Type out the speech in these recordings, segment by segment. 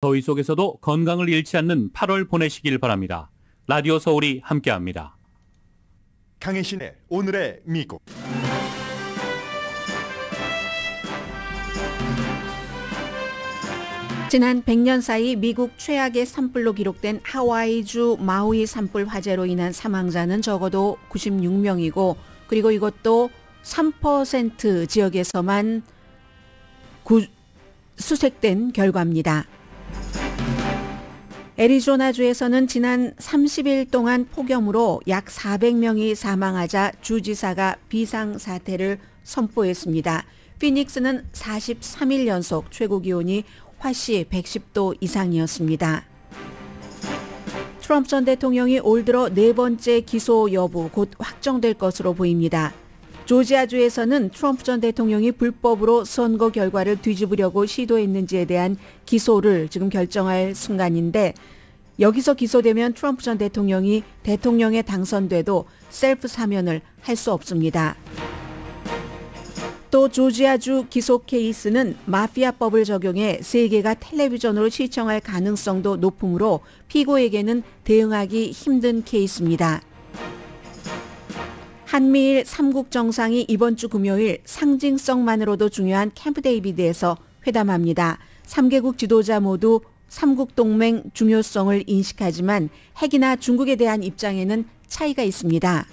더위 속에서도 건강을 잃지 않는 8월 보내시길 바랍니다. 라디오 서울이 함께합니다. 강혜신의 오늘의 미국 지난 100년 사이 미국 최악의 산불로 기록된 하와이주 마우이 산불 화재로 인한 사망자는 적어도 96명이고 그리고 이것도 3% 지역에서만 구, 수색된 결과입니다. 애리조나주에서는 지난 30일 동안 폭염으로 약 400명이 사망하자 주지사가 비상사태를 선포했습니다. 피닉스는 43일 연속 최고 기온이 화씨 110도 이상이었습니다. 트럼프 전 대통령이 올 들어 네 번째 기소 여부 곧 확정될 것으로 보입니다. 조지아주에서는 트럼프 전 대통령이 불법으로 선거 결과를 뒤집으려고 시도했는지에 대한 기소를 지금 결정할 순간인데 여기서 기소되면 트럼프 전 대통령이 대통령에 당선돼도 셀프 사면을 할 수 없습니다. 또 조지아주 기소 케이스는 마피아법을 적용해 세계가 텔레비전으로 시청할 가능성도 높으므로 피고에게는 대응하기 힘든 케이스입니다. 한미일 3국 정상이 이번 주 금요일 상징성만으로도 중요한 캠프 데이비드에서 회담합니다. 3개국 지도자 모두 3국 동맹 중요성을 인식하지만 핵이나 중국에 대한 입장에는 차이가 있습니다.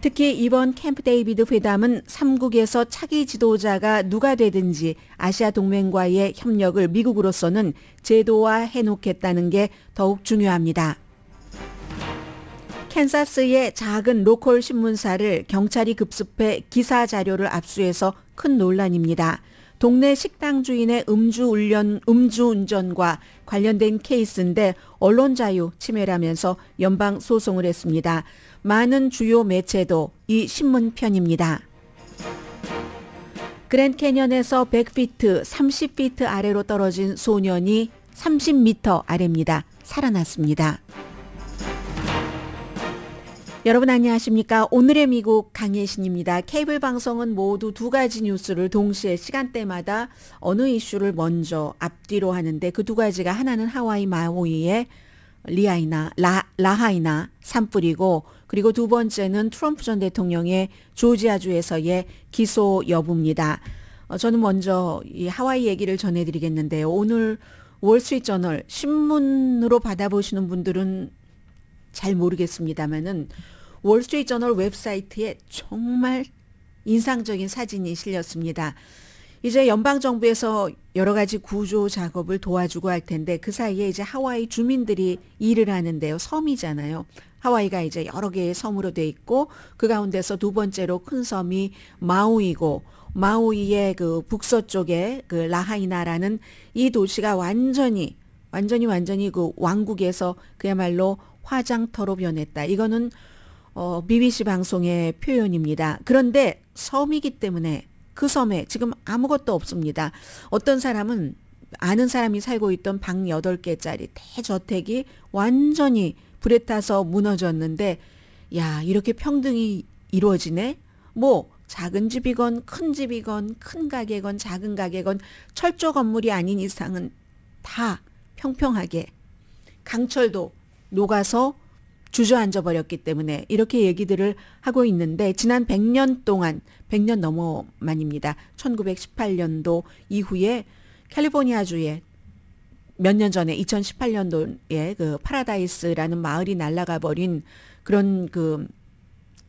특히 이번 캠프 데이비드 회담은 3국에서 차기 지도자가 누가 되든지 아시아 동맹과의 협력을 미국으로서는 제도화 해놓겠다는 게 더욱 중요합니다. 캔사스의 작은 로컬 신문사를 경찰이 급습해 기사 자료를 압수해서 큰 논란입니다. 동네 식당 주인의 음주 운련, 음주 운전과 관련된 케이스인데 언론 자유 침해라면서 연방 소송을 했습니다. 많은 주요 매체도 이 신문 편입니다. 그랜 캐년에서 100피트, 30피트 아래로 떨어진 소년이 3 0미터 아래입니다. 살아났습니다. 여러분 안녕하십니까? 오늘의 미국 강예신입니다. 케이블 방송은 모두 두 가지 뉴스를 동시에 시간대마다 어느 이슈를 먼저 앞뒤로 하는데 그 두 가지가 하나는 하와이 마오이의 리아이나 라, 라하이나 산불이고 그리고 두 번째는 트럼프 전 대통령의 조지아주에서의 기소 여부입니다. 어, 저는 먼저 이 하와이 얘기를 전해드리겠는데요. 오늘 월스트리트저널 신문으로 받아보시는 분들은 잘 모르겠습니다만은 월스트리트저널 웹사이트에 정말 인상적인 사진이 실렸습니다. 이제 연방 정부에서 여러 가지 구조 작업을 도와주고 할 텐데 그 사이에 이제 하와이 주민들이 일을 하는데요. 섬이잖아요. 하와이가 이제 여러 개의 섬으로 돼 있고 그 가운데서 두 번째로 큰 섬이 마우이고 마우이의 그 북서쪽에 그 라하이나라는 이 도시가 완전히 완전히 완전히 그 왕국에서 그야말로 화장터로 변했다. 이거는 어, BBC 방송의 표현입니다. 그런데 섬이기 때문에 그 섬에 지금 아무것도 없습니다. 어떤 사람은 아는 사람이 살고 있던 방 8개짜리 대저택이 완전히 불에 타서 무너졌는데 야, 이렇게 평등이 이루어지네? 뭐 작은 집이건 큰 집이건 큰 가게건 작은 가게건 철조 건물이 아닌 이상은 다 평평하게 강철도 녹아서 주저앉아 버렸기 때문에 이렇게 얘기들을 하고 있는데 지난 100년 동안 100년 넘어만입니다. 1918년도 이후에 캘리포니아주에 몇 년 전에 2018년도에 그 파라다이스라는 마을이 날아가 버린 그런 그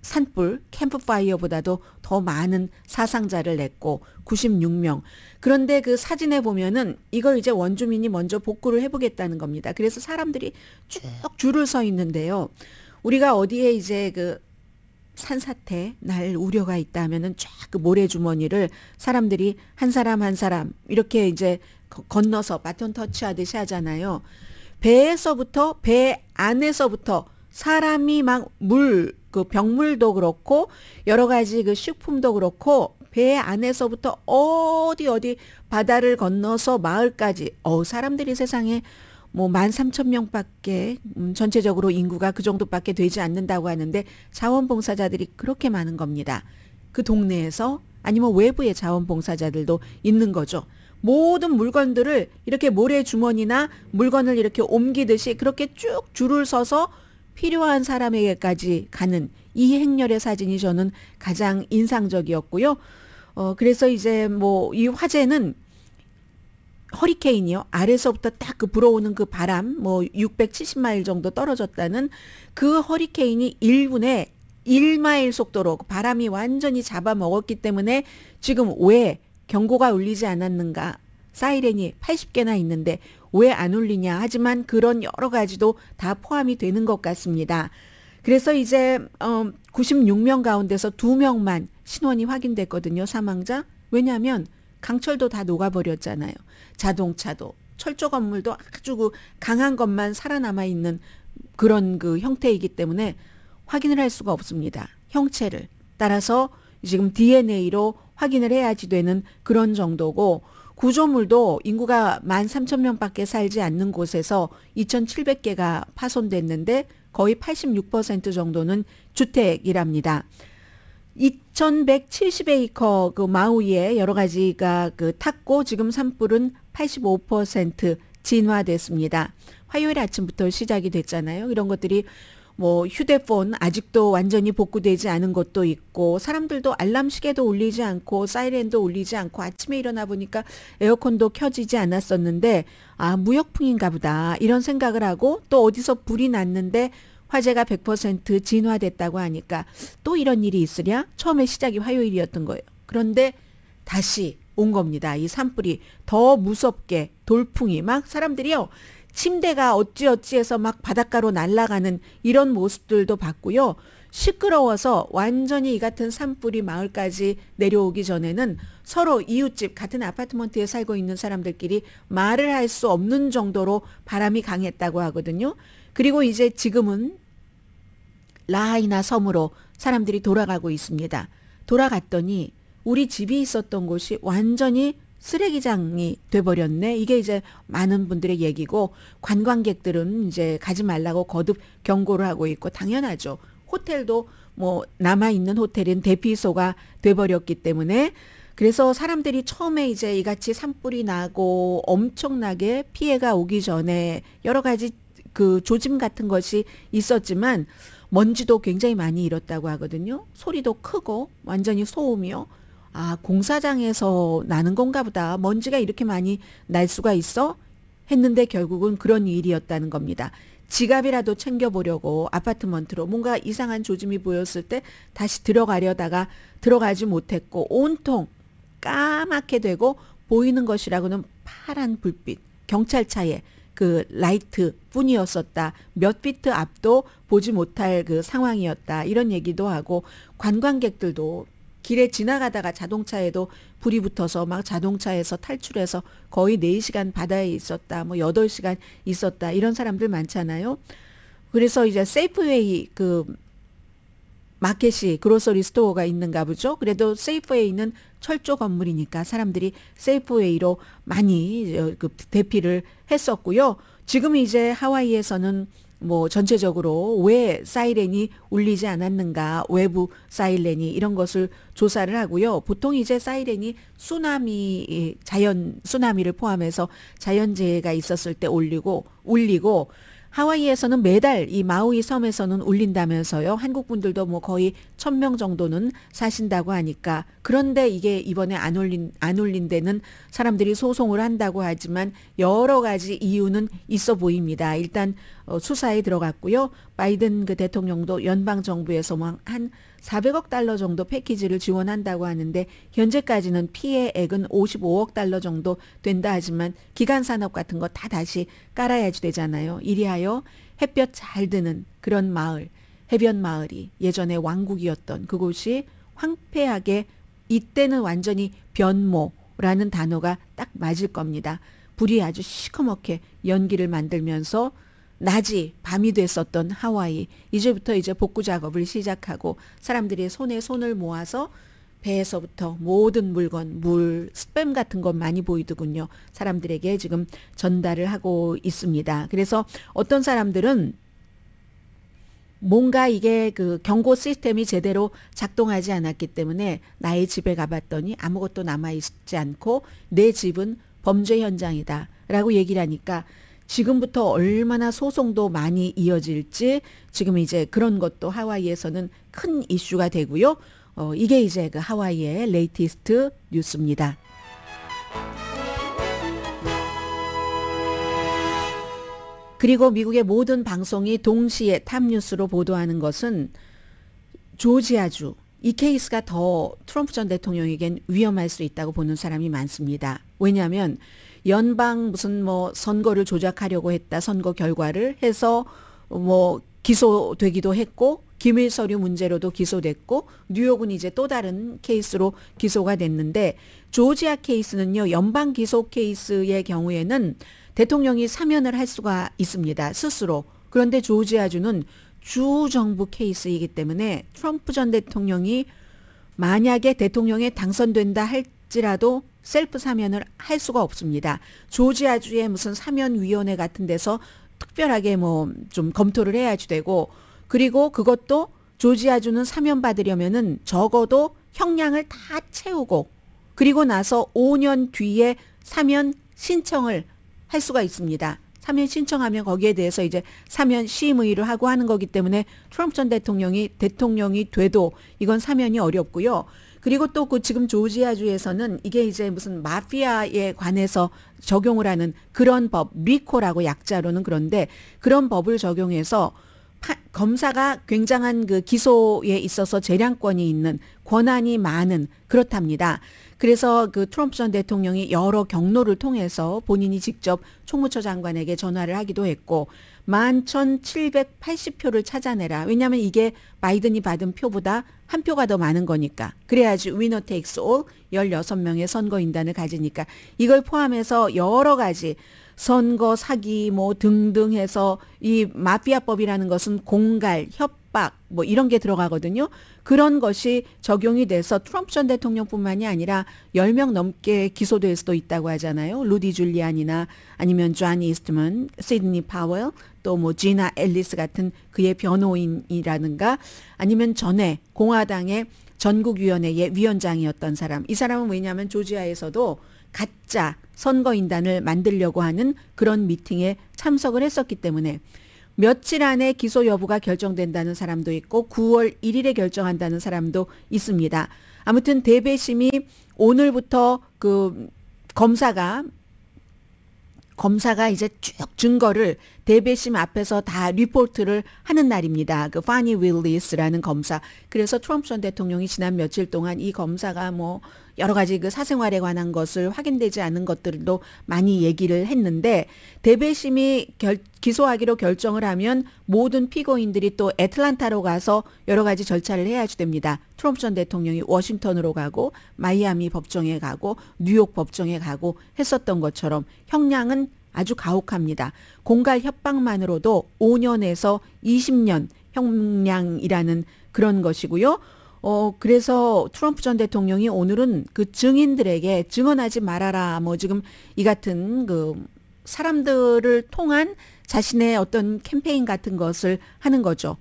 산불, 캠프파이어보다도 더 많은 사상자를 냈고 96명. 그런데 그 사진에 보면은 이걸 이제 원주민이 먼저 복구를 해보겠다는 겁니다. 그래서 사람들이 쭉 줄을 서 있는데요. 우리가 어디에 이제 그 산사태 날 우려가 있다 하면은 쫙 그 모래주머니를 사람들이 한 사람 한 사람 이렇게 이제 건너서 바톤 터치하듯이 하잖아요. 배에서부터 배 안에서부터 사람이 막물 그 병물도 그렇고 여러 가지 그 식품도 그렇고 배 안에서부터 어디 어디 바다를 건너서 마을까지 어 사람들이 세상에 뭐만3천명밖에 음, 전체적으로 인구가 그 정도밖에 되지 않는다고 하는데 자원봉사자들이 그렇게 많은 겁니다. 그 동네에서 아니면 외부의 자원봉사자들도 있는 거죠. 모든 물건들을 이렇게 모래 주머니나 물건을 이렇게 옮기듯이 그렇게 쭉 줄을 서서 필요한 사람에게까지 가는 이 행렬의 사진이 저는 가장 인상적이었고요. 어, 그래서 이제 뭐 이 화재는 허리케인이요. 아래서부터 딱 그 불어오는 그 바람, 뭐 670마일 정도 떨어졌다는 그 허리케인이 1분에 1마일 속도로 그 바람이 완전히 잡아먹었기 때문에 지금 왜 경고가 울리지 않았는가. 사이렌이 80개나 있는데 왜안 올리냐. 하지만 그런 여러 가지도 다 포함이 되는 것 같습니다. 그래서 이제 어 96명 가운데서 2명만 신원이 확인됐거든요. 사망자. 왜냐하면 강철도 다 녹아버렸잖아요. 자동차도 철조 건물도 아주 그 강한 것만 살아남아 있는 그런 그 형태이기 때문에 확인을 할 수가 없습니다. 형체를 따라서 지금 DNA로 확인을 해야지 되는 그런 정도고 구조물도 인구가 13,000명밖에 살지 않는 곳에서 2,700개가 파손됐는데 거의 86% 정도는 주택이랍니다. 2,170에이커 그 마우이에 여러 가지가 그 탔고 지금 산불은 85% 진화됐습니다. 화요일 아침부터 시작이 됐잖아요. 이런 것들이 뭐 휴대폰 아직도 완전히 복구되지 않은 것도 있고 사람들도 알람 시계도 울리지 않고 사이렌도 울리지 않고 아침에 일어나 보니까 에어컨도 켜지지 않았었는데 아 무역풍인가 보다 이런 생각을 하고 또 어디서 불이 났는데 화재가 100% 진화됐다고 하니까 또 이런 일이 있으랴 처음에 시작이 화요일이었던 거예요. 그런데 다시 온 겁니다. 이 산불이 더 무섭게 돌풍이 막 사람들이요 침대가 어찌어찌해서 막 바닷가로 날아가는 이런 모습들도 봤고요. 시끄러워서 완전히 이 같은 산불이 마을까지 내려오기 전에는 서로 이웃집 같은 아파트먼트에 살고 있는 사람들끼리 말을 할 수 없는 정도로 바람이 강했다고 하거든요. 그리고 이제 지금은 라하이나 섬으로 사람들이 돌아가고 있습니다. 돌아갔더니 우리 집이 있었던 곳이 완전히 쓰레기장이 돼버렸네. 이게 이제 많은 분들의 얘기고 관광객들은 이제 가지 말라고 거듭 경고를 하고 있고 당연하죠. 호텔도 뭐 남아 있는 호텔은 대피소가 돼버렸기 때문에 그래서 사람들이 처음에 이제 이같이 산불이 나고 엄청나게 피해가 오기 전에 여러 가지 그 조짐 같은 것이 있었지만 먼지도 굉장히 많이 잃었다고 하거든요. 소리도 크고 완전히 소음이요. 아, 공사장에서 나는 건가 보다. 먼지가 이렇게 많이 날 수가 있어? 했는데 결국은 그런 일이었다는 겁니다. 지갑이라도 챙겨보려고 아파트먼트로 뭔가 이상한 조짐이 보였을 때 다시 들어가려다가 들어가지 못했고 온통 까맣게 되고 보이는 것이라고는 파란 불빛, 경찰차에그 라이트 뿐이었었다. 몇비트 앞도 보지 못할 그 상황이었다. 이런 얘기도 하고 관광객들도 길에 지나가다가 자동차에도 불이 붙어서 막 자동차에서 탈출해서 거의 4시간 바다에 있었다. 뭐 8시간 있었다. 이런 사람들 많잖아요. 그래서 이제 세이프웨이 그 마켓이 그로서리 스토어가 있는가 보죠. 그래도 세이프웨이는 철조 건물이니까 사람들이 세이프웨이로 많이 어, 그 대피를 했었고요. 지금 이제 하와이에서는 뭐 전체적으로 왜 사이렌이 울리지 않았는가 외부 사이렌이 이런 것을 조사를 하고요. 보통 이제 사이렌이 쓰나미 자연 쓰나미를 포함해서 자연재해가 있었을 때 울리고 울리고 하와이에서는 매달 이 마우이 섬에서는 울린다면서요. 한국 분들도 뭐 거의 천 명 정도는 사신다고 하니까 그런데 이게 이번에 안 울린 안 울린 데는 사람들이 소송을 한다고 하지만 여러 가지 이유는 있어 보입니다. 일단 어, 수사에 들어갔고요. 바이든 그 대통령도 연방 정부에서 뭐 한 400억 달러 정도 패키지를 지원한다고 하는데 현재까지는 피해액은 55억 달러 정도 된다 하지만 기간 산업 같은 거 다 다시 깔아야지 되잖아요. 이리하여 햇볕 잘 드는 그런 마을, 해변 마을이 예전에 왕국이었던 그곳이 황폐하게 이때는 완전히 변모라는 단어가 딱 맞을 겁니다. 불이 아주 시커멓게 연기를 만들면서 낮이 밤이 됐었던 하와이 이제부터 이제 복구 작업을 시작하고 사람들이 손에 손을 모아서 배에서부터 모든 물건, 물, 스팸 같은 것 많이 보이더군요. 사람들에게 지금 전달을 하고 있습니다. 그래서 어떤 사람들은 뭔가 이게 그 경고 시스템이 제대로 작동하지 않았기 때문에 나의 집에 가봤더니 아무것도 남아있지 않고 내 집은 범죄 현장이다. 라고 얘기를 하니까 지금부터 얼마나 소송도 많이 이어질지 지금 이제 그런 것도 하와이에서는 큰 이슈가 되고요. 어, 이게 이제 그 하와이의 레이티스트 뉴스입니다. 그리고 미국의 모든 방송이 동시에 탑뉴스로 보도하는 것은 조지아주 이 케이스가 더 트럼프 전 대통령에겐 위험할 수 있다고 보는 사람이 많습니다. 왜냐하면 연방 무슨 뭐 선거를 조작하려고 했다 선거 결과를 해서 뭐 기소되기도 했고 기밀 서류 문제로도 기소됐고 뉴욕은 이제 또 다른 케이스로 기소가 됐는데 조지아 케이스는요 연방 기소 케이스의 경우에는 대통령이 사면을 할 수가 있습니다 스스로 그런데 조지아주는 주 정부 케이스이기 때문에 트럼프 전 대통령이 만약에 대통령에 당선된다 할 지라도 셀프 사면을 할 수가 없습니다. 조지아주의 무슨 사면위원회 같은 데서 특별하게 뭐 좀 검토를 해야지 되고 그리고 그것도 조지아주는 사면 받으려면은 적어도 형량을 다 채우고 그리고 나서 5년 뒤에 사면 신청을 할 수가 있습니다. 사면 신청하면 거기에 대해서 이제 사면 심의를 하고 하는 거기 때문에 트럼프 전 대통령이 대통령이 돼도 이건 사면이 어렵고요. 그리고 또 그 지금 조지아주에서는 이게 이제 무슨 마피아에 관해서 적용을 하는 그런 법, 리코라고 약자로는 그런데 그런 법을 적용해서 파, 검사가 굉장한 그 기소에 있어서 재량권이 있는 권한이 많은 그렇답니다. 그래서 그 트럼프 전 대통령이 여러 경로를 통해서 본인이 직접 총무처 장관에게 전화를 하기도 했고 11,780표를 찾아내라. 왜냐하면 이게 바이든이 받은 표보다 한 표가 더 많은 거니까. 그래야지 위너 테이크스 올 16명의 선거인단을 가지니까 이걸 포함해서 여러 가지 선거 사기 뭐 등등 해서 이 마피아법이라는 것은 공갈, 협박 뭐 이런 게 들어가거든요. 그런 것이 적용이 돼서 트럼프 전 대통령뿐만이 아니라 10명 넘게 기소될 수도 있다고 하잖아요. 루디 줄리안이나 아니면 존 이스트먼, 시드니 파월 또뭐 지나 앨리스 같은 그의 변호인이라든가 아니면 전에 공화당의 전국위원회의 위원장이었던 사람. 이 사람은 왜냐하면 조지아에서도 가짜 선거인단을 만들려고 하는 그런 미팅에 참석을 했었기 때문에 며칠 안에 기소 여부가 결정된다는 사람도 있고 9월 1일에 결정한다는 사람도 있습니다. 아무튼 대배심이 오늘부터 그 검사가 검사가 이제 쭉 증거를 대배심 앞에서 다 리포트를 하는 날입니다. 그 파니 윌리스라는 검사. 그래서 트럼프 전 대통령이 지난 며칠 동안 이 검사가 뭐 여러 가지 그 사생활에 관한 것을 확인되지 않은 것들도 많이 얘기를 했는데 대배심이 결, 기소하기로 결정을 하면 모든 피고인들이 또 애틀란타로 가서 여러 가지 절차를 해야지 됩니다. 트럼프 전 대통령이 워싱턴으로 가고 마이애미 법정에 가고 뉴욕 법정에 가고 했었던 것처럼 형량은 아주 가혹합니다. 공갈 협박만으로도 5년에서 20년 형량이라는 그런 것이고요. 어, 그래서 트럼프 전 대통령이 오늘은 그 증인들에게 증언하지 말아라. 뭐 지금 이 같은 그 사람들을 통한 자신의 어떤 캠페인 같은 것을 하는 거죠.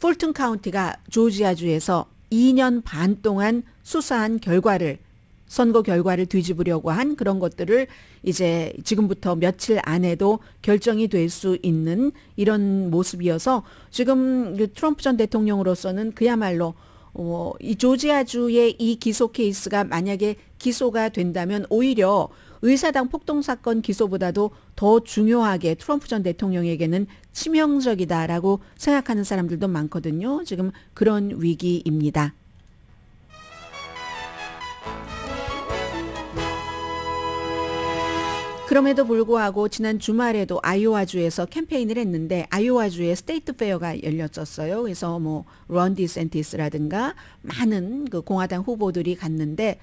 풀튼 카운티가 조지아주에서 2년 반 동안 수사한 결과를 선거 결과를 뒤집으려고 한 그런 것들을 이제 지금부터 며칠 안에도 결정이 될 수 있는 이런 모습이어서 지금 그 트럼프 전 대통령으로서는 그야말로 어, 이 조지아주의 이 기소 케이스가 만약에 기소가 된다면 오히려 의사당 폭동 사건 기소보다도 더 중요하게 트럼프 전 대통령에게는 치명적이다라고 생각하는 사람들도 많거든요. 지금 그런 위기입니다. 그럼에도 불구하고 지난 주말에도 아이오와주에서 캠페인을 했는데 아이오와주에 스테이트 페어가 열렸었어요. 그래서 뭐 런디 센티스라든가 많은 그 공화당 후보들이 갔는데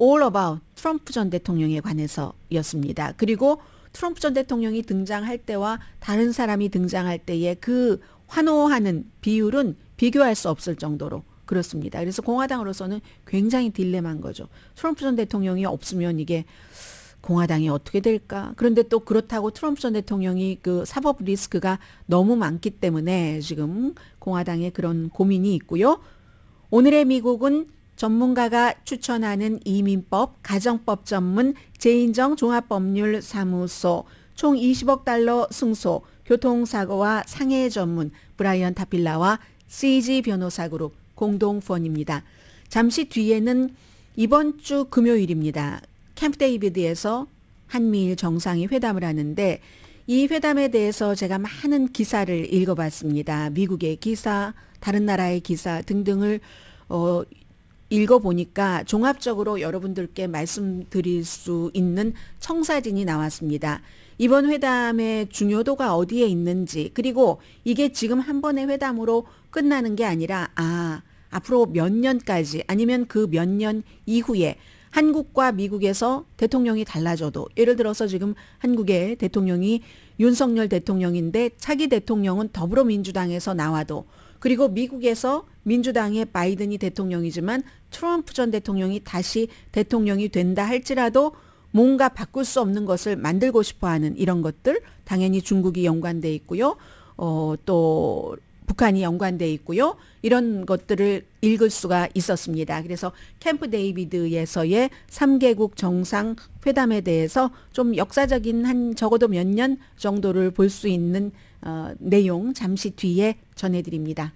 All About 트럼프 전 대통령에 관해서였습니다. 그리고 트럼프 전 대통령이 등장할 때와 다른 사람이 등장할 때의 그 환호하는 비율은 비교할 수 없을 정도로 그렇습니다. 그래서 공화당으로서는 굉장히 딜레마인 거죠. 트럼프 전 대통령이 없으면 이게 공화당이 어떻게 될까? 그런데 또 그렇다고 트럼프 전 대통령이 그 사법 리스크가 너무 많기 때문에 지금 공화당에 그런 고민이 있고요. 오늘의 미국은 전문가가 추천하는 이민법, 가정법 전문 재인정 종합법률 사무소 총 20억 달러 승소 교통사고와 상해 전문 브라이언 타필라와 CG 변호사 그룹 공동 후원입니다. 잠시 뒤에는 이번 주 금요일입니다. 캠프 데이비드에서 한미일 정상이 회담을 하는데 이 회담에 대해서 제가 많은 기사를 읽어봤습니다. 미국의 기사, 다른 나라의 기사 등등을 어, 읽어보니까 종합적으로 여러분들께 말씀드릴 수 있는 청사진이 나왔습니다. 이번 회담의 중요도가 어디에 있는지, 그리고 이게 지금 한 번의 회담으로 끝나는 게 아니라, 아, 앞으로 몇 년까지, 아니면 그 몇 년 이후에 한국과 미국에서 대통령이 달라져도 예를 들어서 지금 한국의 대통령이 윤석열 대통령인데 차기 대통령은 더불어민주당에서 나와도 그리고 미국에서 민주당의 바이든이 대통령이지만 트럼프 전 대통령이 다시 대통령이 된다 할지라도 뭔가 바꿀 수 없는 것을 만들고 싶어 하는 이런 것들 당연히 중국이 연관돼 있고요. 어, 또 북한이 연관되어 있고요. 이런 것들을 읽을 수가 있었습니다. 그래서 캠프 데이비드에서의 3개국 정상 회담에 대해서 좀 역사적인 한 적어도 몇 년 정도를 볼 수 있는 어, 내용 잠시 뒤에 전해드립니다.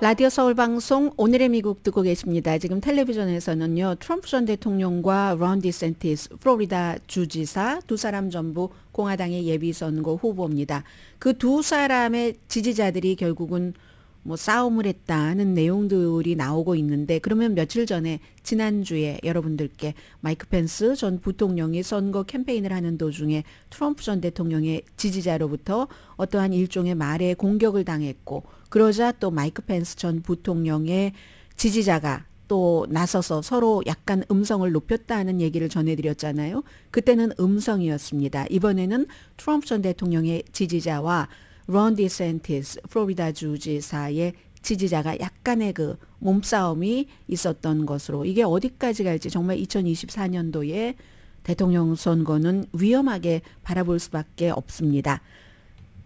라디오 서울 방송 오늘의 미국 듣고 계십니다. 지금 텔레비전에서는요. 트럼프 전 대통령과 런 디센티스 플로리다 주지사 두 사람 전부 공화당의 예비선거 후보입니다. 그 두 사람의 지지자들이 결국은 뭐 싸움을 했다는 내용들이 나오고 있는데 그러면 며칠 전에 지난주에 여러분들께 마이크 펜스 전 부통령이 선거 캠페인을 하는 도중에 트럼프 전 대통령의 지지자로부터 어떠한 일종의 말에 공격을 당했고 그러자 또 마이크 펜스 전 부통령의 지지자가 또 나서서 서로 약간 음성을 높였다는 얘기를 전해드렸잖아요. 그때는 음성이었습니다. 이번에는 트럼프 전 대통령의 지지자와 론 디센티스 플로리다 주지사의 지지자가 약간의 그 몸싸움이 있었던 것으로 이게 어디까지 갈지 정말 2024년도에 대통령 선거는 위험하게 바라볼 수밖에 없습니다.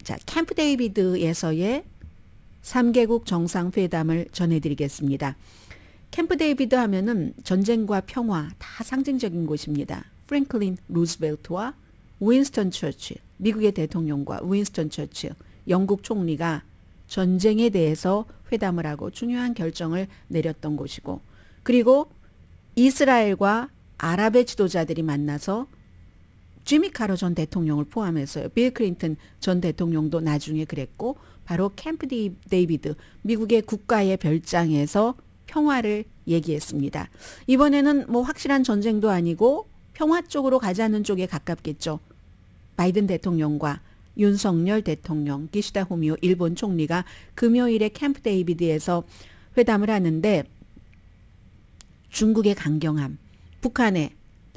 자, 캠프 데이비드에서의 3개국 정상회담을 전해드리겠습니다. 캠프 데이비드 하면은 전쟁과 평화 다 상징적인 곳입니다. 프랭클린 루스벨트와 윈스턴 처칠, 미국의 대통령과 윈스턴 처칠, 영국 총리가 전쟁에 대해서 회담을 하고 중요한 결정을 내렸던 곳이고 그리고 이스라엘과 아랍의 지도자들이 만나서 지미 카로 전 대통령을 포함해서요. 빌 클린턴 전 대통령도 나중에 그랬고 바로 캠프 데이비드 미국의 국가의 별장에서 평화를 얘기했습니다. 이번에는 뭐 확실한 전쟁도 아니고 평화 쪽으로 가자는 쪽에 가깝겠죠. 바이든 대통령과 윤석열 대통령, 기시다 후미오 일본 총리가 금요일에 캠프 데이비드에서 회담을 하는데 중국의 강경함, 북한의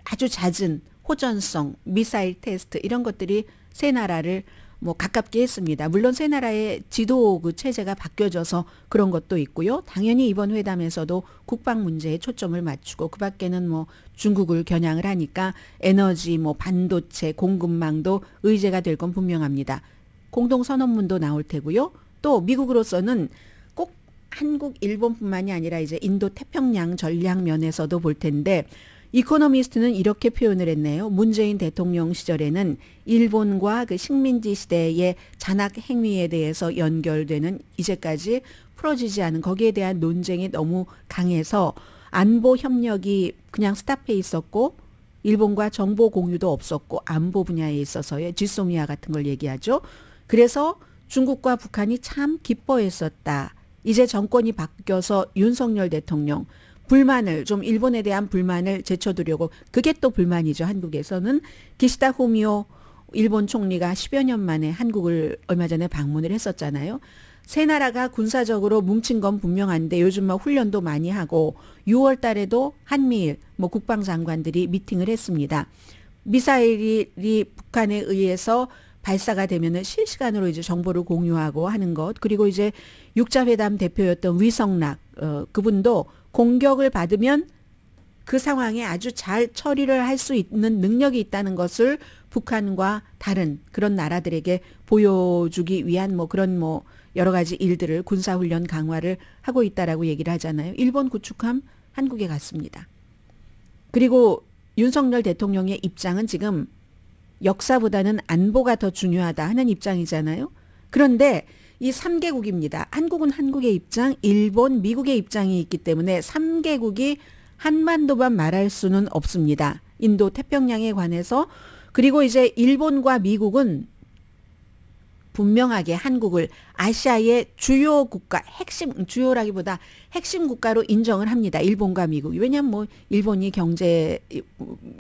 아주 잦은 호전성, 미사일 테스트 이런 것들이 세 나라를 뭐 가깝게 했습니다. 물론 세 나라의 지도 그 체제가 바뀌어져서 그런 것도 있고요. 당연히 이번 회담에서도 국방 문제에 초점을 맞추고 그 밖에는 뭐 중국을 겨냥을 하니까 에너지 뭐 반도체 공급망도 의제가 될 건 분명합니다. 공동 선언문도 나올 테고요. 또 미국으로서는 꼭 한국 일본뿐만이 아니라 이제 인도 태평양 전략 면에서도 볼 텐데 이코노미스트는 이렇게 표현을 했네요. 문재인 대통령 시절에는 일본과 그 식민지 시대의 잔악 행위에 대해서 연결되는 이제까지 풀어지지 않은 거기에 대한 논쟁이 너무 강해서 안보 협력이 그냥 스탑해 있었고 일본과 정보 공유도 없었고 안보 분야에 있어서의 지소미아 같은 걸 얘기하죠. 그래서 중국과 북한이 참 기뻐했었다. 이제 정권이 바뀌어서 윤석열 대통령 불만을 좀 일본에 대한 불만을 제쳐두려고 그게 또 불만이죠. 한국에서는 기시다 후미오 일본 총리가 10여 년 만에 한국을 얼마 전에 방문을 했었잖아요. 세 나라가 군사적으로 뭉친 건 분명한데 요즘 막 훈련도 많이 하고 6월 달에도 한미일 뭐 국방장관들이 미팅을 했습니다. 미사일이 북한에 의해서 발사가 되면은 실시간으로 이제 정보를 공유하고 하는 것 그리고 이제 육자회담 대표였던 위성락 어, 그분도 공격을 받으면 그 상황에 아주 잘 처리를 할 수 있는 능력이 있다는 것을 북한과 다른 그런 나라들에게 보여주기 위한 뭐 그런 뭐 여러 가지 일들을 군사훈련 강화를 하고 있다라고 얘기를 하잖아요. 일본 구축함 한국에 갔습니다. 그리고 윤석열 대통령의 입장은 지금 역사보다는 안보가 더 중요하다 하는 입장이잖아요. 그런데 이 3개국입니다. 한국은 한국의 입장, 일본, 미국의 입장이 있기 때문에 3개국이 한반도만 말할 수는 없습니다. 인도 태평양에 관해서 그리고 이제 일본과 미국은 분명하게 한국을 아시아의 주요 국가, 핵심, 주요라기보다 핵심 국가로 인정을 합니다. 일본과 미국. 왜냐면 하 뭐, 일본이 경제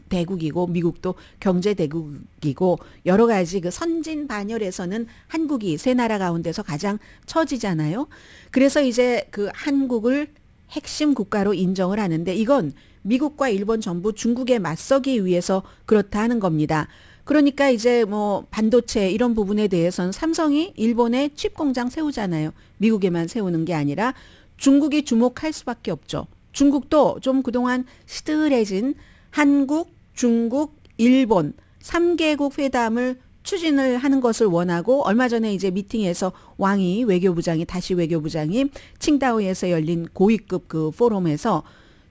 대국이고, 미국도 경제 대국이고, 여러 가지 그 선진 반열에서는 한국이 세 나라 가운데서 가장 처지잖아요. 그래서 이제 그 한국을 핵심 국가로 인정을 하는데 이건 미국과 일본 정부 중국에 맞서기 위해서 그렇다 하는 겁니다. 그러니까 이제 뭐 반도체 이런 부분에 대해서는 삼성이 일본에 칩 공장 세우잖아요. 미국에만 세우는 게 아니라 중국이 주목할 수밖에 없죠. 중국도 좀 그동안 시들해진 한국, 중국, 일본 3개국 회담을 추진을 하는 것을 원하고 얼마 전에 이제 미팅에서 왕이 외교부장이 다시 외교부장이 칭다오에서 열린 고위급 그 포럼에서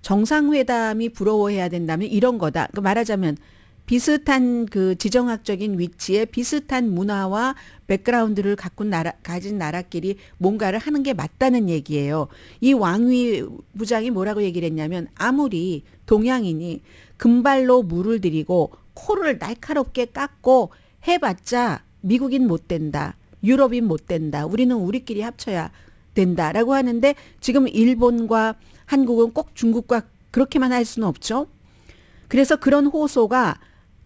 정상회담이 부러워해야 된다면 이런 거다. 그 말하자면 비슷한 그 지정학적인 위치에 비슷한 문화와 백그라운드를 갖고 나라, 가진 나라끼리 뭔가를 하는 게 맞다는 얘기예요. 이 왕위 부장이 뭐라고 얘기를 했냐면 아무리 동양인이 금발로 물을 들이고 코를 날카롭게 깎고 해봤자 미국인 못 된다. 유럽인 못 된다. 우리는 우리끼리 합쳐야 된다라고 하는데 지금 일본과 한국은 꼭 중국과 그렇게만 할 수는 없죠. 그래서 그런 호소가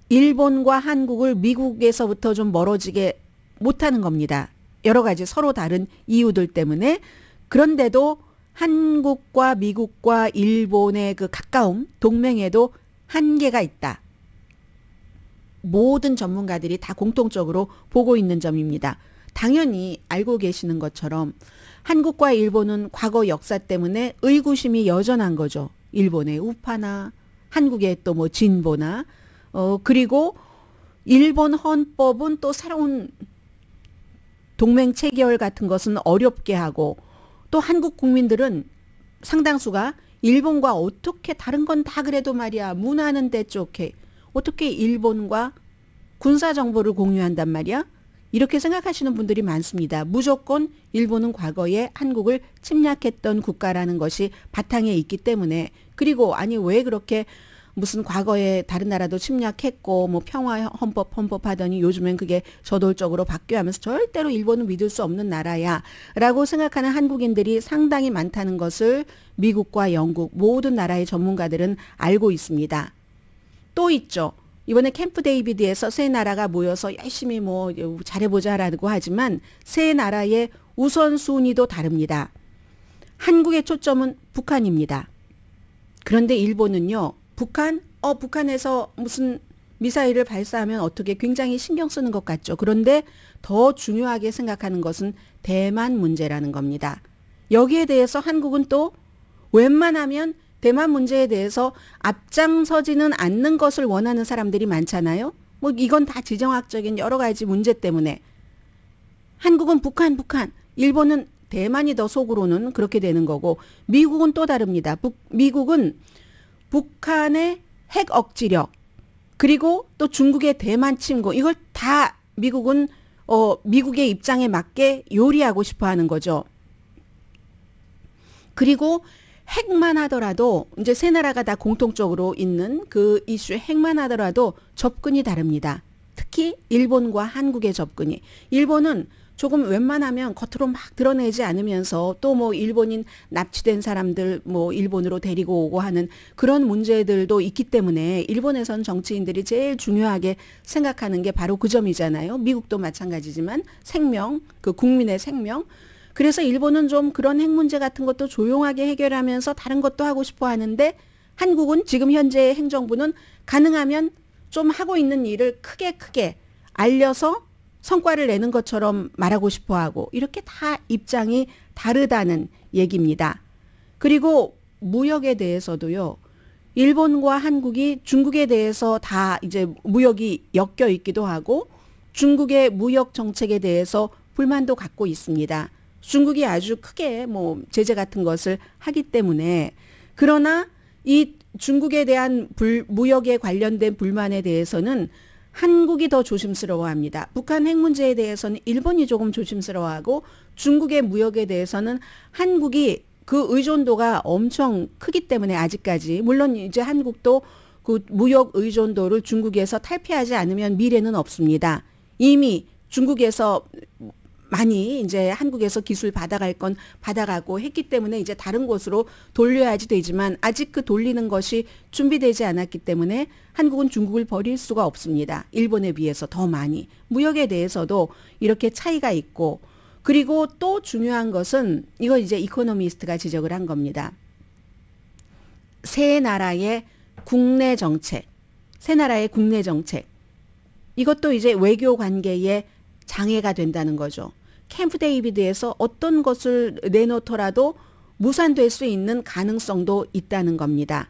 일본과 한국을 미국에서부터 좀 멀어지게 못하는 겁니다. 여러 가지 서로 다른 이유들 때문에 그런데도 한국과 미국과 일본의 그 가까움 동맹에도 한계가 있다. 모든 전문가들이 다 공통적으로 보고 있는 점입니다. 당연히 알고 계시는 것처럼 한국과 일본은 과거 역사 때문에 의구심이 여전한 거죠. 일본의 우파나 한국의 또 뭐 진보나 어, 그리고 일본 헌법은 또 새로운 동맹 체결 같은 것은 어렵게 하고 또 한국 국민들은 상당수가 일본과 어떻게 다른 건 다 그래도 말이야 문화는 대쪽해 어떻게 일본과 군사 정보를 공유한단 말이야 이렇게 생각하시는 분들이 많습니다. 무조건 일본은 과거에 한국을 침략했던 국가라는 것이 바탕에 있기 때문에 그리고 아니 왜 그렇게 무슨 과거에 다른 나라도 침략했고 뭐 평화 헌법 헌법 하더니 요즘엔 그게 저돌적으로 바뀌어하면서 절대로 일본은 믿을 수 없는 나라야라고 생각하는 한국인들이 상당히 많다는 것을 미국과 영국 모든 나라의 전문가들은 알고 있습니다. 또 있죠. 이번에 캠프 데이비드에서 세 나라가 모여서 열심히 뭐 잘해보자라고 하지만 세 나라의 우선순위도 다릅니다. 한국의 초점은 북한입니다. 그런데 일본은요, 북한 어 북한에서 무슨 미사일을 발사하면 어떻게 굉장히 신경 쓰는 것 같죠. 그런데 더 중요하게 생각하는 것은 대만 문제라는 겁니다. 여기에 대해서 한국은 또 웬만하면 대만 문제에 대해서 앞장서지는 않는 것을 원하는 사람들이 많잖아요. 뭐 이건 다 지정학적인 여러 가지 문제 때문에 한국은 북한 북한 일본은 대만이 더 속으로는 그렇게 되는 거고 미국은 또 다릅니다. 북, 미국은 북한의 핵 억지력 그리고 또 중국의 대만 침공 이걸 다 미국은 어, 미국의 입장에 맞게 요리하고 싶어 하는 거죠. 그리고 핵만 하더라도 이제 세 나라가 다 공통적으로 있는 그 이슈 핵만 하더라도 접근이 다릅니다. 특히 일본과 한국의 접근이. 일본은 조금 웬만하면 겉으로 막 드러내지 않으면서 또 뭐 일본인 납치된 사람들 뭐 일본으로 데리고 오고 하는 그런 문제들도 있기 때문에 일본에선 정치인들이 제일 중요하게 생각하는 게 바로 그 점이잖아요. 미국도 마찬가지지만 생명, 그 국민의 생명. 그래서 일본은 좀 그런 핵 문제 같은 것도 조용하게 해결하면서 다른 것도 하고 싶어 하는데 한국은 지금 현재의 행정부는 가능하면 좀 하고 있는 일을 크게 크게 알려서 성과를 내는 것처럼 말하고 싶어 하고 이렇게 다 입장이 다르다는 얘기입니다. 그리고 무역에 대해서도요. 일본과 한국이 중국에 대해서 다 이제 무역이 엮여 있기도 하고 중국의 무역 정책에 대해서 불만도 갖고 있습니다. 중국이 아주 크게 뭐 제재 같은 것을 하기 때문에 그러나 이 중국에 대한 불, 무역에 관련된 불만에 대해서는 한국이 더 조심스러워합니다. 북한 핵 문제에 대해서는 일본이 조금 조심스러워하고 중국의 무역에 대해서는 한국이 그 의존도가 엄청 크기 때문에 아직까지 물론 이제 한국도 그 무역 의존도를 중국에서 탈피하지 않으면 미래는 없습니다. 이미 중국에서 많이 이제 한국에서 기술 받아갈 건 받아가고 했기 때문에 이제 다른 곳으로 돌려야지 되지만 아직 그 돌리는 것이 준비되지 않았기 때문에 한국은 중국을 버릴 수가 없습니다. 일본에 비해서 더 많이. 무역에 대해서도 이렇게 차이가 있고 그리고 또 중요한 것은 이거 이제 이코노미스트가 지적을 한 겁니다. 세 나라의 국내 정책, 세 나라의 국내 정책. 이것도 이제 외교 관계의 장애가 된다는 거죠. 캠프 데이비드에서 어떤 것을 내놓더라도 무산될 수 있는 가능성도 있다는 겁니다.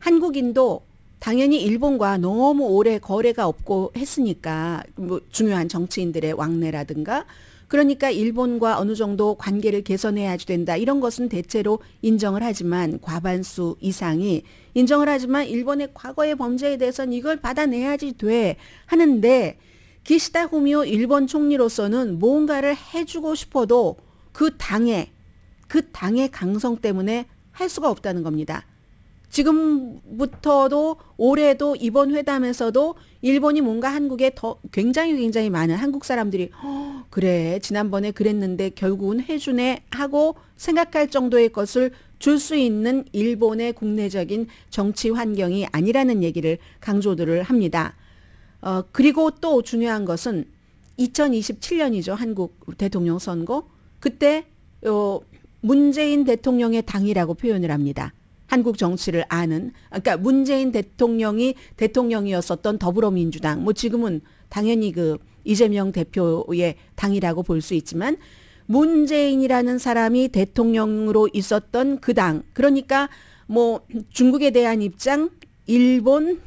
한국인도 당연히 일본과 너무 오래 거래가 없고 했으니까 뭐 중요한 정치인들의 왕래라든가 그러니까 일본과 어느 정도 관계를 개선해야지 된다 이런 것은 대체로 인정을 하지만 과반수 이상이 인정을 하지만 일본의 과거의 범죄에 대해서는 이걸 받아내야지 돼 하는데 기시다 후미오 일본 총리로서는 뭔가를 해주고 싶어도 그 당의 그 당의 강성 때문에 할 수가 없다는 겁니다. 지금부터도 올해도 이번 회담에서도 일본이 뭔가 한국에 더 굉장히 굉장히 많은 한국 사람들이 어, 그래 지난번에 그랬는데 결국은 해주네 하고 생각할 정도의 것을 줄 수 있는 일본의 국내적인 정치 환경이 아니라는 얘기를 강조들을 합니다. 어, 그리고 또 중요한 것은 2027년이죠. 한국 대통령 선거. 그때 어, 문재인 대통령의 당이라고 표현을 합니다. 한국 정치를 아는 그러니까 문재인 대통령이 대통령이었었던 더불어민주당 뭐 지금은 당연히 그 이재명 대표의 당이라고 볼 수 있지만 문재인이라는 사람이 대통령으로 있었던 그당 그러니까 뭐 중국에 대한 입장 일본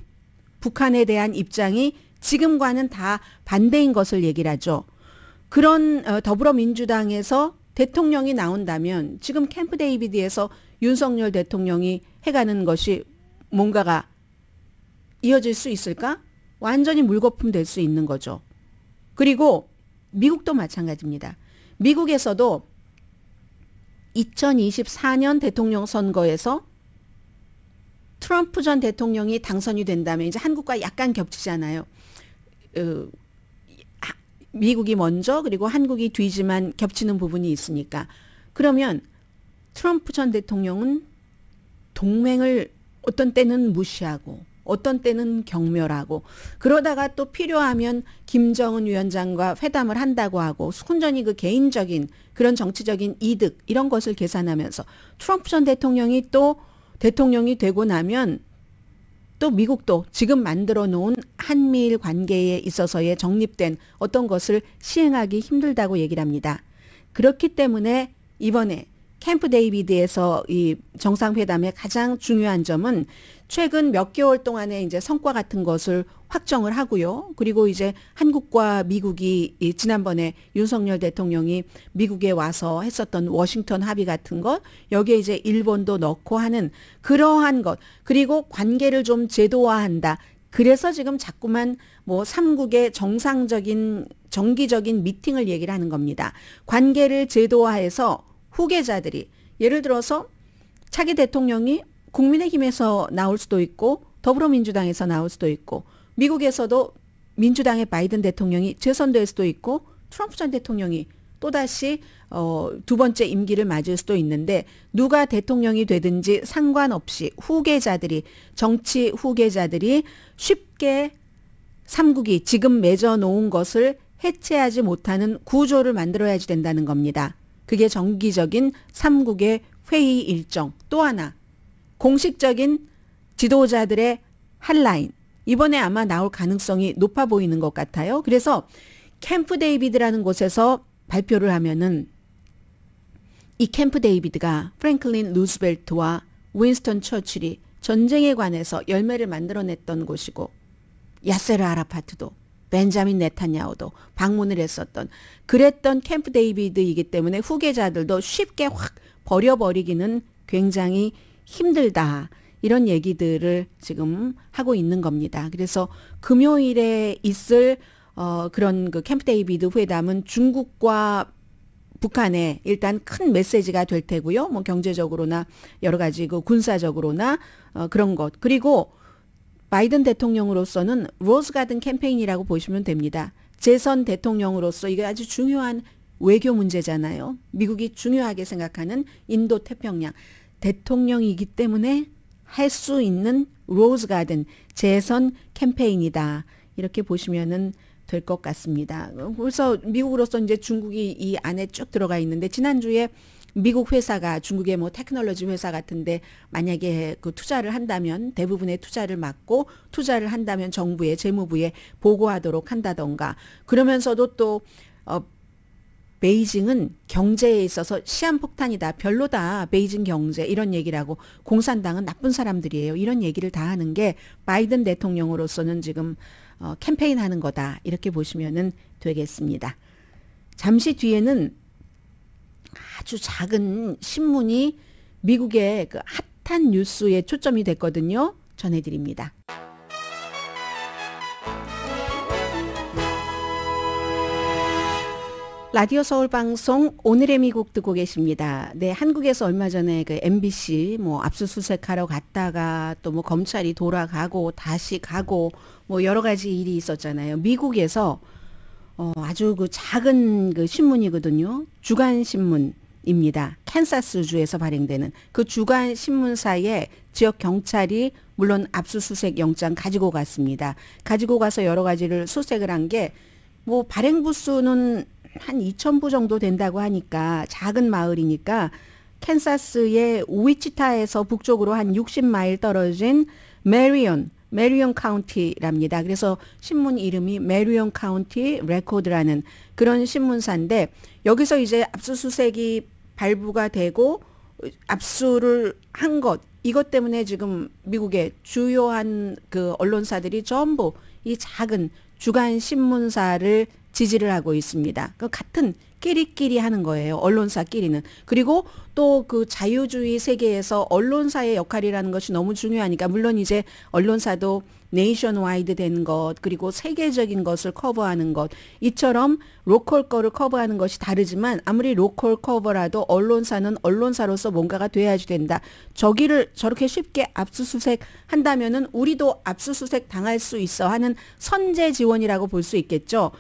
북한에 대한 입장이 지금과는 다 반대인 것을 얘기를 하죠. 그런 어, 더불어민주당에서 대통령이 나온다면 지금 캠프 데이비드에서 윤석열 대통령이 해가는 것이 뭔가가 이어질 수 있을까? 완전히 물거품 될 수 있는 거죠. 그리고 미국도 마찬가지입니다. 미국에서도 2024년 대통령 선거에서 트럼프 전 대통령이 당선이 된다면 이제 한국과 약간 겹치잖아요. 어, 미국이 먼저 그리고 한국이 뒤지만 겹치는 부분이 있으니까 그러면 트럼프 전 대통령은 동맹을 어떤 때는 무시하고 어떤 때는 경멸하고 그러다가 또 필요하면 김정은 위원장과 회담을 한다고 하고 순전히 그 개인적인 그런 정치적인 이득 이런 것을 계산하면서 트럼프 전 대통령이 또 대통령이 되고 나면 또 미국도 지금 만들어 놓은 한미일 관계에 있어서의 정립된 어떤 것을 시행하기 힘들다고 얘기를 합니다. 그렇기 때문에 이번에 캠프 데이비드에서 이 정상회담의 가장 중요한 점은 최근 몇 개월 동안에 이제 성과 같은 것을 확정을 하고요. 그리고 이제 한국과 미국이 지난번에 윤석열 대통령이 미국에 와서 했었던 워싱턴 합의 같은 것, 여기에 이제 일본도 넣고 하는 그러한 것, 그리고 관계를 좀 제도화한다. 그래서 지금 자꾸만 뭐 3국의 정상적인 정기적인 미팅을 얘기를 하는 겁니다. 관계를 제도화해서 후계자들이 예를 들어서 차기 대통령이 국민의힘에서 나올 수도 있고 더불어민주당에서 나올 수도 있고 미국에서도 민주당의 바이든 대통령이 재선될 수도 있고 트럼프 전 대통령이 또다시 어, 두 번째 임기를 맞을 수도 있는데 누가 대통령이 되든지 상관없이 후계자들이 정치 후계자들이 쉽게 삼국이 지금 맺어놓은 것을 해체하지 못하는 구조를 만들어야지 된다는 겁니다. 그게 정기적인 삼국의 회의 일정 또 하나 공식적인 지도자들의 한라인 이번에 아마 나올 가능성이 높아 보이는 것 같아요. 그래서 캠프 데이비드라는 곳에서 발표를 하면은 이 캠프 데이비드가 프랭클린 루스벨트와 윈스턴 처칠이 전쟁에 관해서 열매를 만들어냈던 곳이고 야세르 아라파트도 벤자민 네타냐오도 방문을 했었던 그랬던 캠프 데이비드이기 때문에 후계자들도 쉽게 확 버려버리기는 굉장히 힘들다. 이런 얘기들을 지금 하고 있는 겁니다. 그래서 금요일에 있을 어, 그런 그 캠프 데이비드 회담은 중국과 북한에 일단 큰 메시지가 될 테고요. 뭐 경제적으로나 여러 가지 그 군사적으로나 어, 그런 것. 그리고 바이든 대통령으로서는 로스가든 캠페인이라고 보시면 됩니다. 재선 대통령으로서 이게 아주 중요한 외교 문제잖아요. 미국이 중요하게 생각하는 인도 태평양. 대통령이기 때문에 할 수 있는 로즈 가든 재선 캠페인이다. 이렇게 보시면은 될 것 같습니다. 그래서 미국으로서 이제 중국이 이 안에 쭉 들어가 있는데 지난주에 미국 회사가 중국의 뭐 테크놀로지 회사 같은데 만약에 그 투자를 한다면 대부분의 투자를 막고 투자를 한다면 정부의 재무부에 보고하도록 한다던가 그러면서도 또 어, 베이징은 경제에 있어서 시한폭탄이다, 별로다, 베이징 경제 이런 얘기를 하고 공산당은 나쁜 사람들이에요. 이런 얘기를 다 하는 게 바이든 대통령으로서는 지금 어, 캠페인 하는 거다. 이렇게 보시면 되겠습니다. 잠시 뒤에는 아주 작은 신문이 미국의 그 핫한 뉴스에 초점이 됐거든요. 전해드립니다. 라디오 서울 방송 오늘의 미국 듣고 계십니다. 네, 한국에서 얼마 전에 그 MBC 뭐 압수수색하러 갔다가 또 뭐 검찰이 돌아가고 다시 가고 뭐 여러 가지 일이 있었잖아요. 미국에서 어 아주 그 작은 그 신문이거든요. 주간 신문입니다. 캔사스 주에서 발행되는 그 주간 신문사에 지역 경찰이 물론 압수수색 영장 가지고 갔습니다. 가지고 가서 여러 가지를 수색을 한 게 뭐 발행 부수는 한 2,000부 정도 된다고 하니까 작은 마을이니까 캔사스의 우이치타에서 북쪽으로 한 60마일 떨어진 메리온, 메리온 카운티랍니다. 그래서 신문 이름이 메리온 카운티 레코드라는 그런 신문사인데 여기서 이제 압수수색이 발부가 되고 압수를 한 것, 이것 때문에 지금 미국의 주요한 그 언론사들이 전부 이 작은 주간 신문사를 지지를 하고 있습니다. 그 같은 끼리끼리 하는 거예요. 언론사끼리는. 그리고 또 그 자유주의 세계에서 언론사의 역할이라는 것이 너무 중요하니까 물론 이제 언론사도 네이션 와이드 된 것, 그리고 세계적인 것을 커버하는 것, 이처럼 로컬 거를 커버하는 것이 다르지만 아무리 로컬 커버라도 언론사는 언론사로서 뭔가가 돼야지 된다. 저기를 저렇게 쉽게 압수수색 한다면은 우리도 압수수색 당할 수 있어 하는 선제 지원이라고 볼 수 있겠죠.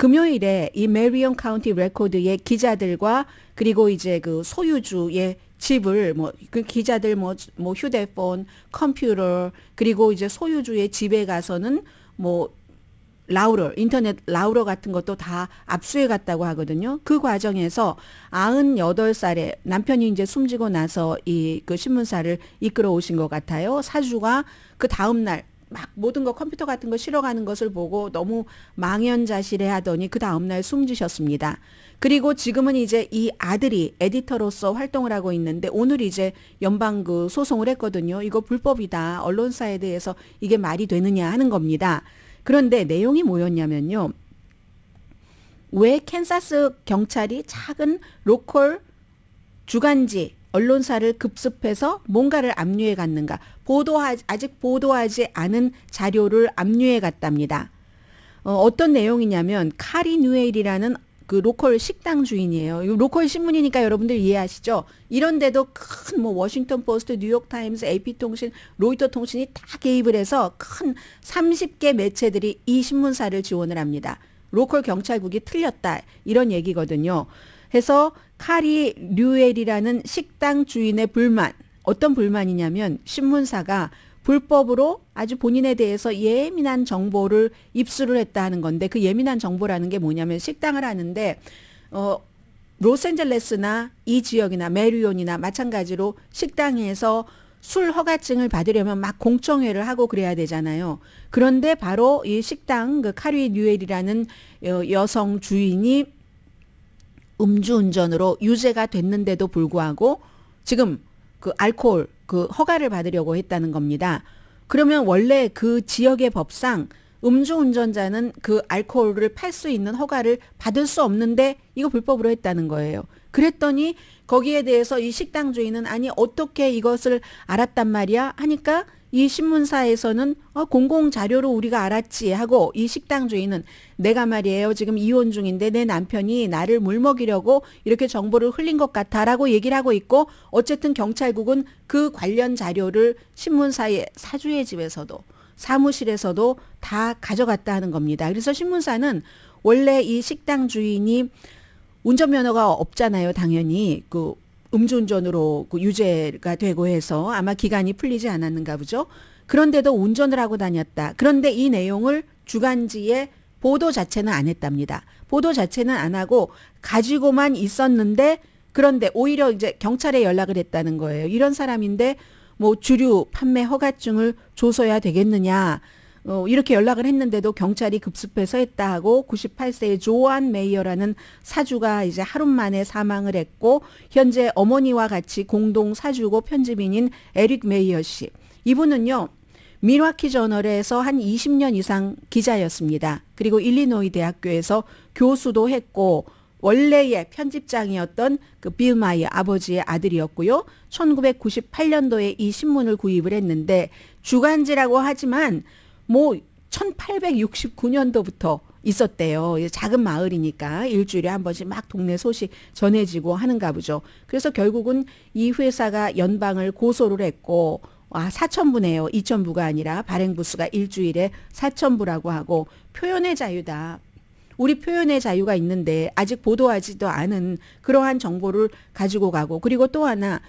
금요일에 이 메리온 카운티 레코드의 기자들과 그리고 이제 그 소유주의 집을 뭐그 기자들 뭐, 뭐 휴대폰, 컴퓨터 그리고 이제 소유주의 집에 가서는 뭐 라우러, 인터넷 라우러 같은 것도 다 압수해 갔다고 하거든요. 그 과정에서 98살에 남편이 이제 숨지고 나서 이 그 신문사를 이끌어 오신 것 같아요. 사주가 그 다음날 막 모든 거 컴퓨터 같은 거 실어가는 것을 보고 너무 망연자실해 하더니 그 다음날 숨지셨습니다. 그리고 지금은 이제 이 아들이 에디터로서 활동을 하고 있는데 오늘 이제 연방 그 소송을 했거든요. 이거 불법이다. 언론사에 대해서 이게 말이 되느냐 하는 겁니다. 그런데 내용이 뭐였냐면요. 왜 캔사스 경찰이 작은 로컬 주간지 언론사를 급습해서 뭔가를 압류해 갔는가. 보도하, 아직 보도하지 않은 자료를 압류해 갔답니다. 어, 어떤 내용이냐면 카리 뉴에이라는그 로컬 식당 주인이에요. 로컬 신문이니까 여러분들 이해하시죠? 이런데도 큰 뭐 워싱턴 포스트, 뉴욕 타임스, AP 통신, 로이터 통신이 다 개입을 해서 큰 30개 매체들이 이 신문사를 지원을 합니다. 로컬 경찰국이 틀렸다 이런 얘기거든요. 해서 카리 류엘이라는 식당 주인의 불만 어떤 불만이냐면 신문사가 불법으로 아주 본인에 대해서 예민한 정보를 입수를 했다 는 건데 그 예민한 정보라는 게 뭐냐면 식당을 하는데 어 로스앤젤레스나 이 지역이나 메리온이나 마찬가지로 식당에서 술 허가증을 받으려면 막 공청회를 하고 그래야 되잖아요. 그런데 바로 이 식당 그 카리 뉴엘이라는 어, 여성 주인이 음주운전으로 유죄가 됐는데도 불구하고 지금 그 알코올 그 허가를 받으려고 했다는 겁니다. 그러면 원래 그 지역의 법상 음주운전자는 그 알코올을 팔 수 있는 허가를 받을 수 없는데 이거 불법으로 했다는 거예요. 그랬더니 거기에 대해서 이 식당 주인은 아니 어떻게 이것을 알았단 말이야 하니까 이 신문사에서는 어, 공공 자료로 우리가 알았지 하고 이 식당 주인은 내가 말이에요 지금 이혼 중인데 내 남편이 나를 물먹이려고 이렇게 정보를 흘린 것 같아라고 얘기를 하고 있고 어쨌든 경찰국은 그 관련 자료를 신문사의 사주의 집에서도 사무실에서도 다 가져갔다 하는 겁니다. 그래서 신문사는 원래 이 식당 주인이 운전면허가 없잖아요, 당연히. 그 음주운전으로 그 유죄가 되고 해서 아마 기간이 풀리지 않았는가 보죠. 그런데도 운전을 하고 다녔다. 그런데 이 내용을 주간지에 보도 자체는 안 했답니다. 보도 자체는 안 하고 가지고만 있었는데 그런데 오히려 이제 경찰에 연락을 했다는 거예요. 이런 사람인데 뭐 주류 판매 허가증을 줘서야 되겠느냐. 어, 이렇게 연락을 했는데도 경찰이 급습해서 했다 하고 98세의 조안 메이어라는 사주가 이제 하루 만에 사망을 했고 현재 어머니와 같이 공동 사주고 편집인인 에릭 메이어 씨 이분은요. 미와키 저널에서 한 20년 이상 기자였습니다. 그리고 일리노이 대학교에서 교수도 했고 원래의 편집장이었던 그 빌마이 아버지의 아들이었고요. 1998년도에 이 신문을 구입을 했는데 주간지라고 하지만 뭐 1869년도부터 있었대요. 작은 마을이니까 일주일에 한 번씩 막 동네 소식 전해지고 하는가 보죠. 그래서 결국은 이 회사가 연방을 고소를 했고 아, 4천부네요. 2천부가 아니라 발행부수가 일주일에 4천부라고 하고 표현의 자유다. 우리 표현의 자유가 있는데 아직 보도하지도 않은 그러한 정보를 가지고 가고 그리고 또 하나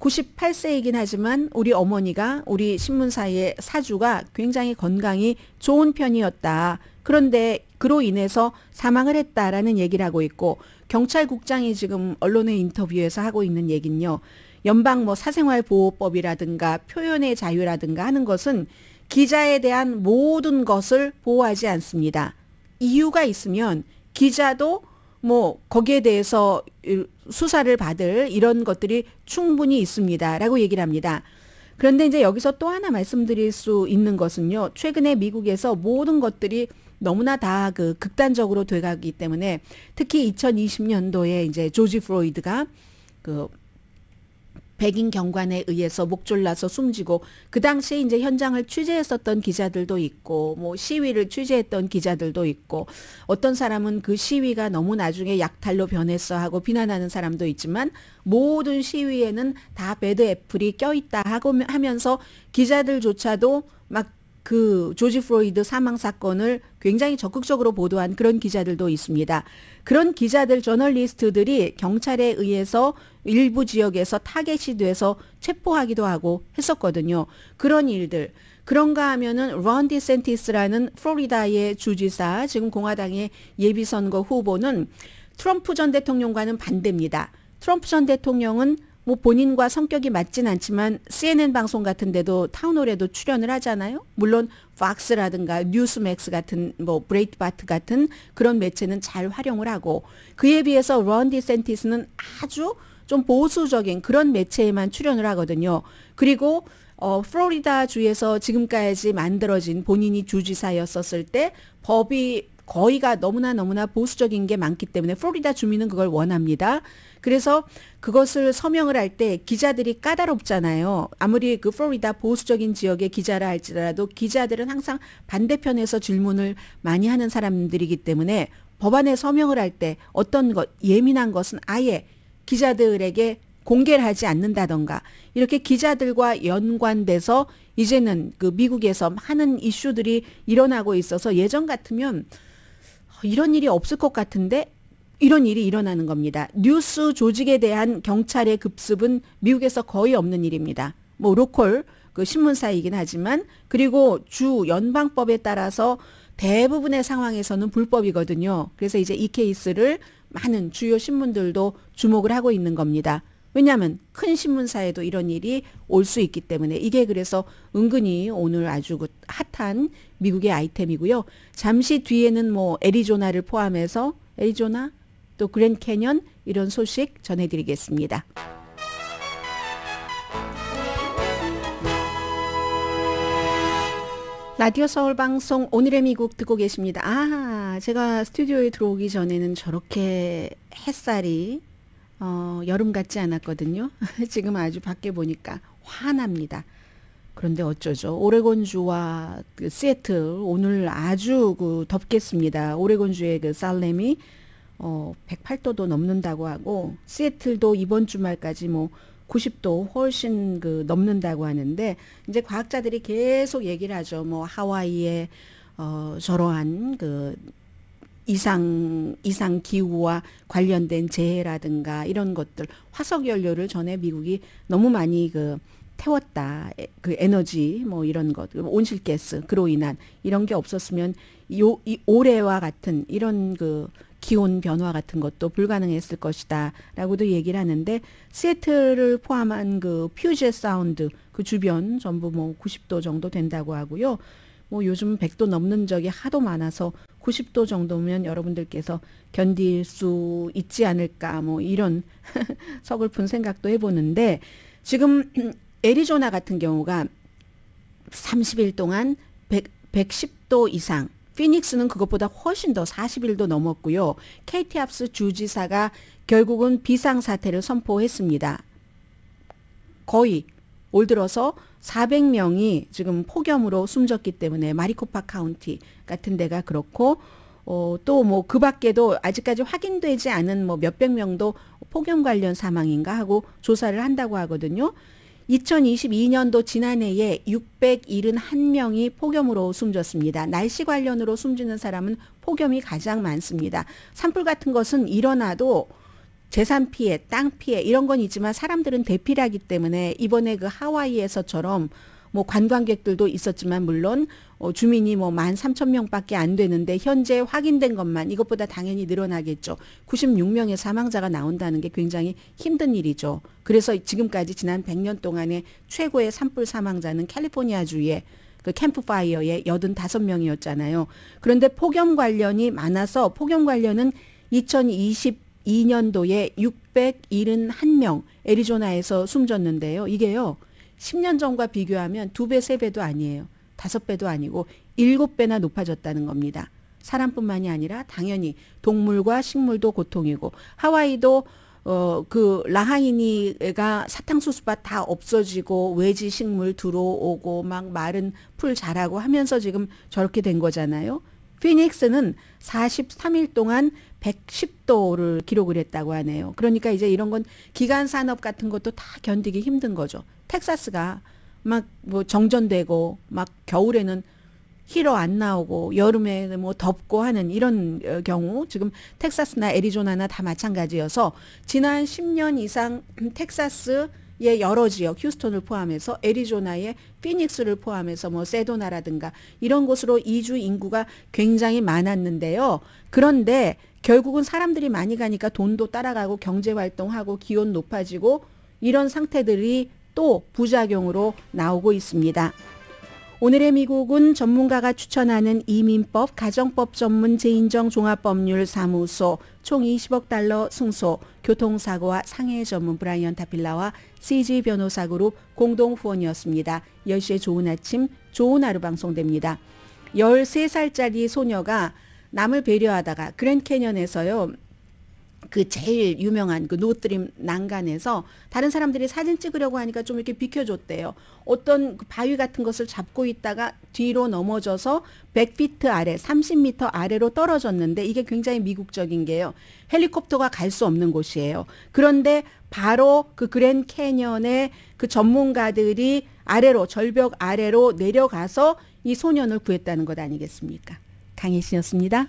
98세이긴 하지만 우리 어머니가 우리 신문사의 사주가 굉장히 건강이 좋은 편이었다. 그런데 그로 인해서 사망을 했다라는 얘기를 하고 있고 경찰국장이 지금 언론의 인터뷰에서 하고 있는 얘기는요 연방 뭐 사생활 보호법이라든가 표현의 자유라든가 하는 것은 기자에 대한 모든 것을 보호하지 않습니다. 이유가 있으면 기자도 뭐 거기에 대해서 수사를 받을 이런 것들이 충분히 있습니다라고 얘기를 합니다. 그런데 이제 여기서 또 하나 말씀드릴 수 있는 것은요. 최근에 미국에서 모든 것들이 너무나 다 그 극단적으로 돼가기 때문에 특히 2020년도에 이제 조지 프로이드가 그 백인 경관에 의해서 목졸라서 숨지고 그 당시에 이제 현장을 취재했었던 기자들도 있고 뭐 시위를 취재했던 기자들도 있고 어떤 사람은 그 시위가 너무 나중에 약탈로 변했어 하고 비난하는 사람도 있지만 모든 시위에는 다 배드 애플이 껴있다 하고 하면서 기자들조차도 막그 조지 프로이드 사망 사건을 굉장히 적극적으로 보도한 그런 기자들도 있습니다. 그런 기자들, 저널리스트들이 경찰에 의해서 일부 지역에서 타겟이 돼서 체포하기도 하고 했었거든요. 그런 일들. 그런가 하면은 런 디센티스라는 플로리다의 주지사, 지금 공화당의 예비선거 후보는 트럼프 전 대통령과는 반대입니다. 트럼프 전 대통령은 뭐 본인과 성격이 맞진 않지만 CNN 방송 같은 데도 타운홀에도 출연을 하잖아요. 물론 팍스라든가 뉴스맥스 같은 뭐 브레이트바트 같은 그런 매체는 잘 활용을 하고 그에 비해서 런 디센티스는 아주 좀 보수적인 그런 매체에만 출연을 하거든요. 그리고 어, 플로리다 주에서 지금까지 만들어진 본인이 주지사였었을 때 법이 거의가 너무나 너무나 보수적인 게 많기 때문에 플로리다 주민은 그걸 원합니다. 그래서 그것을 서명을 할 때 기자들이 까다롭잖아요. 아무리 그 플로리다 보수적인 지역의 기자라 할지라도 기자들은 항상 반대편에서 질문을 많이 하는 사람들이기 때문에 법안에 서명을 할 때 어떤 것 예민한 것은 아예 기자들에게 공개를 하지 않는다던가 이렇게 기자들과 연관돼서 이제는 그 미국에서 하는 이슈들이 일어나고 있어서 예전 같으면 이런 일이 없을 것 같은데 이런 일이 일어나는 겁니다. 뉴스 조직에 대한 경찰의 급습은 미국에서 거의 없는 일입니다. 뭐 로컬 그 신문사이긴 하지만 그리고 주 연방법에 따라서 대부분의 상황에서는 불법이거든요. 그래서 이제 이 케이스를 많은 주요 신문들도 주목을 하고 있는 겁니다. 왜냐하면 큰 신문사에도 이런 일이 올 수 있기 때문에 이게 그래서 은근히 오늘 아주 그 핫한 미국의 아이템이고요. 잠시 뒤에는 뭐 애리조나를 포함해서 애리조나 또 그랜 캐년 이런 소식 전해드리겠습니다. 라디오 서울 방송 오늘의 미국 듣고 계십니다. 아, 제가 스튜디오에 들어오기 전에는 저렇게 햇살이 어, 여름 같지 않았거든요. 지금 아주 밖에 보니까 환합니다. 그런데 어쩌죠? 오레곤주와 그 시애틀 오늘 아주 그 덥겠습니다. 오레곤주의 그 살렘이 어, 108도도 넘는다고 하고 시애틀도 이번 주말까지 뭐 90도 훨씬 그 넘는다고 하는데 이제 과학자들이 계속 얘기를 하죠. 뭐 하와이에 어 저러한 그 이상 이상 기후와 관련된 재해라든가 이런 것들 화석 연료를 전에 미국이 너무 많이 그 태웠다. 에, 그 에너지 뭐 이런 것 그 온실가스 그로 인한 이런 게 없었으면 요 이 올해와 같은 이런 그 기온 변화 같은 것도 불가능했을 것이다라고도 얘기를 하는데 시애틀을 포함한 그 퓨제 사운드 그 주변 전부 뭐 90도 정도 된다고 하고요. 뭐 요즘 100도 넘는 적이 하도 많아서 90도 정도면 여러분들께서 견딜 수 있지 않을까 뭐 이런 서글픈 생각도 해보는데 지금 애리조나 같은 경우가 30일 동안 100, 110도 이상 피닉스는 그것보다 훨씬 더 40일도 넘었고요. 케이티 압스 주지사가 결국은 비상사태를 선포했습니다. 거의 올 들어서 400명이 지금 폭염으로 숨졌기 때문에 마리코파 카운티 같은 데가 그렇고 어, 또 뭐 그 밖에도 아직까지 확인되지 않은 뭐 몇백 명도 폭염 관련 사망인가 하고 조사를 한다고 하거든요. 2022년도 지난해에 671명이 폭염으로 숨졌습니다. 날씨 관련으로 숨지는 사람은 폭염이 가장 많습니다. 산불 같은 것은 일어나도 재산 피해, 땅 피해 이런 건 있지만 사람들은 대피하기 때문에 이번에 그 하와이에서처럼 뭐 관광객들도 있었지만 물론 어, 주민이 뭐 만 삼천 명밖에안 되는데 현재 확인된 것만 이것보다 당연히 늘어나겠죠. 구십육 명의 사망자가 나온다는 게 굉장히 힘든 일이죠. 그래서 지금까지 지난 백 년 동안의 최고의 산불 사망자는 캘리포니아주의 그 캠프파이어의 여든 다섯 명이었잖아요 그런데 폭염 관련이 많아서 폭염 관련은 이천이십이 년도에 육백일흔 한명 애리조나에서 숨졌는데요. 이게요. 10년 전과 비교하면 2배, 3배도 아니에요. 5배도 아니고 7배나 높아졌다는 겁니다. 사람뿐만이 아니라 당연히 동물과 식물도 고통이고 하와이도 어, 그, 라하이니가 사탕수수밭 다 없어지고, 외지 식물 들어오고, 막 마른 풀 자라고 하면서 지금 저렇게 된 거잖아요. 피닉스는 43일 동안 110도를 기록을 했다고 하네요. 그러니까 이제 이런 건 기간 산업 같은 것도 다 견디기 힘든 거죠. 텍사스가 막 뭐 정전되고 막 겨울에는 히로 안 나오고 여름에 뭐 덥고 하는 이런 어, 경우 지금 텍사스나 애리조나나 다 마찬가지여서 지난 10년 이상 텍사스 의 여러 지역 휴스턴을 포함해서 애리조나의 피닉스를 포함해서 뭐 세도나라든가 이런 곳으로 이주 인구가 굉장히 많았는데요. 그런데 결국은 사람들이 많이 가니까 돈도 따라가고 경제 활동하고 기온 높아지고 이런 상태들이 또 부작용으로 나오고 있습니다. 오늘의 미국은 전문가가 추천하는 이민법 가정법 전문 재인정 종합법률 사무소 총 20억 달러 승소 교통사고와 상해 전문 브라이언 타필라와 CG 변호사 그룹 공동 후원이었습니다. 10시에 좋은 아침 좋은 하루 방송됩니다. 13살짜리 소녀가 남을 배려하다가 그랜캐년에서요. 그 제일 유명한 그 노트림 난간에서 다른 사람들이 사진 찍으려고 하니까 좀 이렇게 비켜줬대요. 어떤 그 바위 같은 것을 잡고 있다가 뒤로 넘어져서 100피트 아래, 30미터 아래로 떨어졌는데 이게 굉장히 미국적인 게요. 헬리콥터가 갈 수 없는 곳이에요. 그런데 바로 그 그랜 캐년의 그 전문가들이 아래로 절벽 아래로 내려가서 이 소년을 구했다는 것 아니겠습니까? 강혜신이습니다